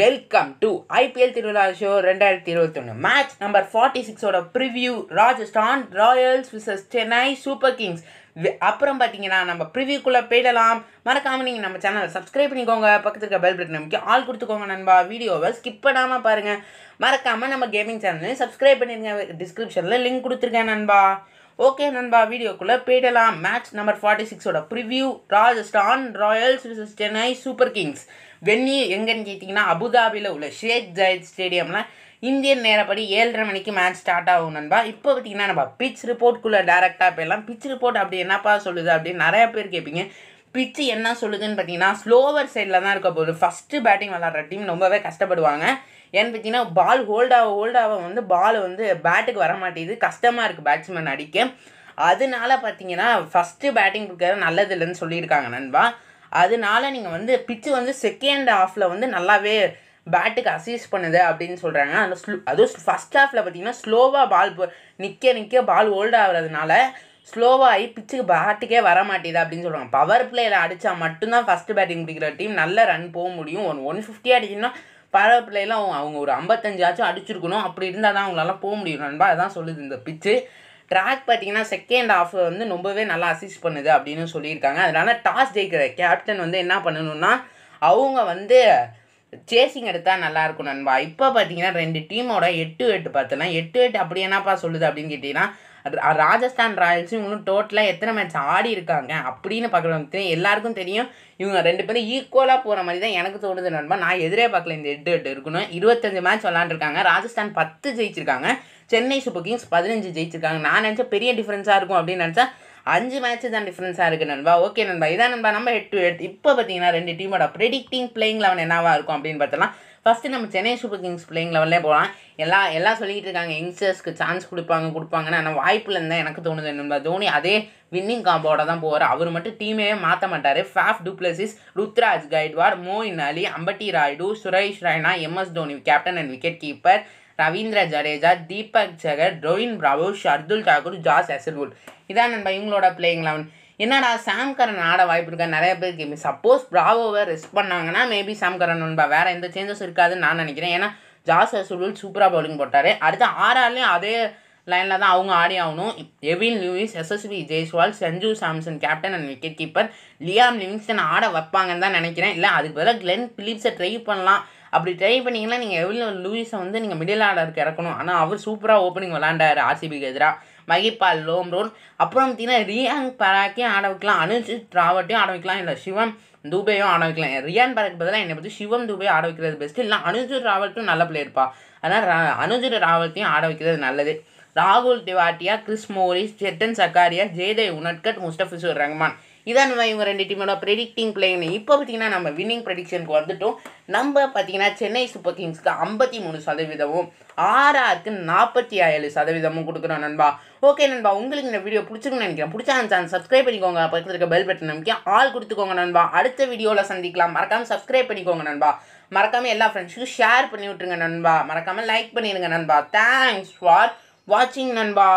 welcome to IPL திருவிழா show ரெண்டாயிரத்தி ஒன்று மேட்ச் நம்பர் ஃபார்ட்டி சிக்ஸோட preview Rajasthan Royals versus Chennai Super Kings அப்புறம் பார்த்தீங்கன்னா நம்ம ப்ரிவியூக்குள்ளே போயிடலாம் மறக்காமல் நீங்கள் நம்ம சேனலை சப்ஸ்கிரைப் பண்ணிக்கோங்க பக்கத்து இருக்க பெல் பட்டன் நமக்கு ஆல் கொடுத்துக்கோங்க நண்பா வீடியோவை ஸ்கிப் பண்ணாமல் பாருங்கள் மறக்காமல் நம்ம கேமிங் சேனலையும் சப்ஸ்கிரைப் பண்ணிடுங்க டிஸ்கிரிப்ஷனில் லிங்க் கொடுத்துருக்கேன் நண்பா ஓகே நண்பா வீடியோக்குள்ளே போயிடலாம் மேட்ச் நம்பர் ஃபார்ட்டி சிக்ஸோட preview Rajasthan Royals versus Chennai Super Kings venue எங்கேன்னு கேட்டிங்கன்னா அபுதாபியில் உள்ள ஷேக் ஜயத் ஸ்டேடியமில் இந்தியன் நேரப்படி ஏழரை மணிக்கு மேட்ச் ஸ்டார்ட் ஆகும் நண்பா இப்போ பார்த்திங்கன்னா நம்ம பிச் ரிப்போர்ட்குள்ளே டேரெக்டாக போயிடலாம் பிச் ரிப்போர்ட் அப்படி என்னப்பா சொல்லுது அப்படின்னு நிறையா பேர் கேட்பீங்க பிச்சு என்ன சொல்லுதுன்னு பார்த்தீங்கன்னா ஸ்லோவர் சைடில் தான் இருக்க போகுது ஃபஸ்ட்டு பேட்டிங் விளாட்ற டீம் ரொம்பவே கஷ்டப்படுவாங்க ஏன்னு பார்த்தீங்கன்னா பால் ஹோல்டாக ஹோல்டாக வந்து பால் வந்து பேட்டுக்கு வர மாட்டேங்குது கஷ்டமாக இருக்குது பேட்ஸ்மேன் அடிக்க அதனால பார்த்தீங்கன்னா ஃபஸ்ட்டு பேட்டிங் கொடுக்கறது நல்லது இல்லைன்னு சொல்லியிருக்காங்க நண்பா அதனால நீங்கள் வந்து பிச்சு வந்து செகண்ட் ஹாஃபில் வந்து நல்லாவே பேட்டுக்கு அசீஸ் பண்ணுது அப்படின்னு சொல்கிறாங்க அந்த ஸ்லோ அதுவும் ஃபஸ்ட் ஹாஃபில் பார்த்தீங்கன்னா ஸ்லோவாக பால் நிற்க நிற்க பால் ஆகுறதுனால ஆகிறதுனால ஸ்லோவாகி பிச்சுக்கு பேட்டுக்கே வர மாட்டேது அப்படின்னு சொல்கிறாங்க பவர் பிளேயில் அடித்தா மட்டும்தான் ஃபஸ்ட்டு பேட்டிங் பிடிக்கிற டீம் நல்ல ரன் போக முடியும் ஒன் ஒன் ஃபிஃப்டி அடிச்சுன்னா பல பிள்ளைலாம் அவங்க அவங்க ஒரு ஐம்பத்தஞ்சு ஆச்சும் அடிச்சிருக்கணும் அப்படி இருந்தால் தான் அவங்களால போக முடியும் நண்பா அதான் சொல்லுது இந்த பிச்சு ட்ராக் பார்த்தீங்கன்னா செகண்ட் ஆஃப் வந்து ரொம்பவே நல்லா அசிஸ்ட் பண்ணுது அப்படின்னு சொல்லியிருக்காங்க அதனால் டாஸ் ஜெயிக்கிற கேப்டன் வந்து என்ன பண்ணணும்னா அவங்க வந்து சேசிங் எடுத்தால் நல்லாயிருக்கும் நண்பா இப்போ பார்த்தீங்கன்னா ரெண்டு டீமோட எட்டு எட்டு பார்த்தோன்னா எட்டு எட்டு அப்படி என்னப்பா சொல்லுது அப்படின்னு கேட்டிங்கன்னா ராஜஸ்தான் ராயல்ஸும் இவங்களும் டோட்டலாக எத்தனை மேட்ச் ஆடி இருக்காங்க அப்படின்னு பார்க்குறவங்க எல்லாருக்கும் தெரியும் இவங்க ரெண்டு பேரும் ஈக்குவலாக போகிற மாதிரி தான் எனக்கு தோணுது நண்பா நான் எதிரே பார்க்கல இந்த எட்டு எட்டு இருக்கணும் இருபத்தஞ்சு மேட்ச் விளாண்டுருக்காங்க ராஜஸ்தான் பத்து ஜெயிச்சிருக்காங்க சென்னை சூப்பர் கிங்ஸ் பதினஞ்சு ஜெயிச்சிருக்காங்க நான் நினச்சா பெரிய டிஃப்ரென்ஸாக இருக்கும் அப்படின்னு நினச்சா அஞ்சு மேட்ச் தான் டிஃப்ரென்ஸாக இருக்குது நண்பா ஓகே நண்பா இதான் நண்பா நம்ம ஹெட் டு ஹெட் இப்போ பார்த்தீங்கன்னா ரெண்டு டீமோட ப்ரெடிக்டிங் பிளேயிங் லெவன் என்னவாக இருக்கும் அப்படின்னு பார்த்தோம்னா ஃபஸ்ட்டு நம்ம சென்னை சூப்பர் கிங்ஸ் பிள்ளைங்க லெவல்லே போகலாம் எல்லா எல்லாம் சொல்லிக்கிட்டு இருக்காங்க யங்ஸ்டர்ஸ்க்கு சான்ஸ் கொடுப்பாங்க கொடுப்பாங்கன்னு ஆனால் வாய்ப்பில் இருந்தால் எனக்கு தோணுது என்ன தோனி அதே வின்னிங் காம்போட தான் போவார் அவர் மட்டும் டீமே மாற்ற மாட்டார் Faf du Plessis Ruturaj Gaikwad Moeen Ali Ambati Rayudu Suresh Raina MS Dhoni captain and wicket keeper Ravindra Jadeja Deepak Chahar ரோஹின் Bravo Shardul Thakur Josh Hazlewood இதான் நண்பா இவங்களோட பிளேயிங் லெவன் என்னடா சாம்கரன் ஆட வாய்ப்பு இருக்கா நிறைய பேருக்கு சப்போஸ் ப்ராவோவை ரெஸ்ட் பண்ணாங்கன்னா மேபி சாம்கரன் ஒன்பா வேறு எந்த சேஞ்சஸ் இருக்காதுன்னு நான் நினைக்கிறேன் ஏன்னா ஜாஸ் சுருல் சூப்பராக பவுலிங் போட்டார் அடுத்து ஆறாலையும் அதே லைனில் தான் அவங்க ஆடி ஆகணும் Evin Lewis Yashasvi Jaiswal Sanju Samson captain and wicket keeper Liam Livingstone ஆட வைப்பாங்கன்னு தான் நினைக்கிறேன் இல்லை அதுக்கு பதிலாக கிளென் பிலிப்ஸை ட்ரை பண்ணலாம் அப்படி ட்ரை பண்ணிங்கன்னா நீங்கள் எவ்வளோ லூயிஸை வந்து நீங்கள் மிடில் ஆர்டருக்கு இறக்கணும் ஆனால் அவர் சூப்பராக ஓப்பனிங் விளாண்டாரு ஆர்சிபிக்கு எதிராக மகிபால் லோம்ரோன் அப்புறம் பார்த்தீங்கன்னா ரியாங் பராக்கையும் ஆட வைக்கலாம் அனுஜித் ராவட்டையும் ஆட வைக்கலாம் இல்லை சிவம் தூபேயும் ஆட வைக்கலாம் ரியான் பராக் பதிலாக என்னை பற்றி சிவம் தூபே ஆட வைக்கிறது பெஸ்ட்டு இல்லை அனுஜித் ராவட்டும் நல்ல இருப்பா அதனால் அனுஜித் ராவட்டையும் ஆட வைக்கிறது நல்லது ராகுல் திவாட்டியா கிறிஸ் மோரிஸ் செட்டன் சக்காரியா ஜெயதேவ் உனட்கட் முஸ்டபிசூர் ரஹ்மான் இதான் இவங்க ரெண்டு டீமோட ப்ரெடிக்டிங் பிளேயிங் இப்போ பார்த்தீங்கன்னா நம்ம வின்னிங் ப்ரெடிக்ஷனுக்கு வந்துட்டோம் நம்ம பார்த்தீங்கன்னா சென்னை சூப்பர் கிங்ஸ்க்கு ஐம்பத்தி மூணு சதவீதமும் ஆறாருக்கு நாற்பத்தி ஏழு சதவீதமும் கொடுக்குறோம் நண்பா ஓகே நண்பா உங்களுக்கு இந்த வீடியோ பிடிச்சிருக்குன்னு நினைக்கிறேன் பிடிச்சா சார் சப்ஸ்கிரைப் பண்ணிக்கோங்க பக்கத்தில் இருக்க பெல் பட்டன் நம்பிக்கை ஆள் கொடுத்துக்கோங்க நண்பா அடுத்த வீடியோவில் சந்திக்கலாம் மறக்காமல் சப்ஸ்கிரைப் பண்ணிக்கோங்க நண்பா மறக்காமல் எல்லா ஃப்ரெண்ட்ஸுக்கும் ஷேர் பண்ணி விட்டுருங்க நண்பா மறக்காமல் லைக் பண்ணிடுங்க நண்பா தேங்க்ஸ் ஃபார் வாட்சிங் நண்பா